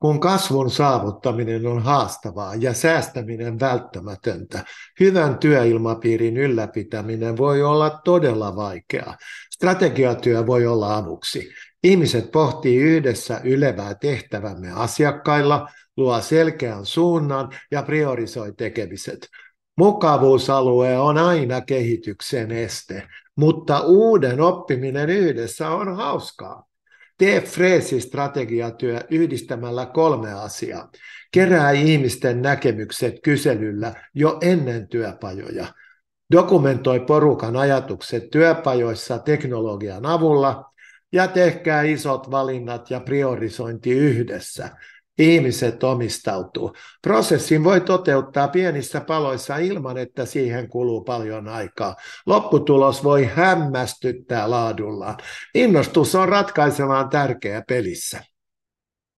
Kun kasvun saavuttaminen on haastavaa ja säästäminen välttämätöntä, hyvän työilmapiirin ylläpitäminen voi olla todella vaikeaa. Strategiatyö voi olla avuksi. Ihmiset pohtii yhdessä ylevää tehtävämme asiakkailla, luo selkeän suunnan ja priorisoi tekemiset. Mukavuusalue on aina kehityksen este, mutta uuden oppiminen yhdessä on hauskaa. Tee freesi-strategiatyö yhdistämällä kolme asiaa. Kerää ihmisten näkemykset kyselyllä jo ennen työpajoja. Dokumentoi porukan ajatukset työpajoissa teknologian avulla ja tehkää isot valinnat ja priorisointi yhdessä ihmiset omistautuu. Prosessin voi toteuttaa pienissä paloissa ilman, että siihen kuluu paljon aikaa. Lopputulos voi hämmästyttää laadullaan. Innostus on ratkaisemaan tärkeä pelissä.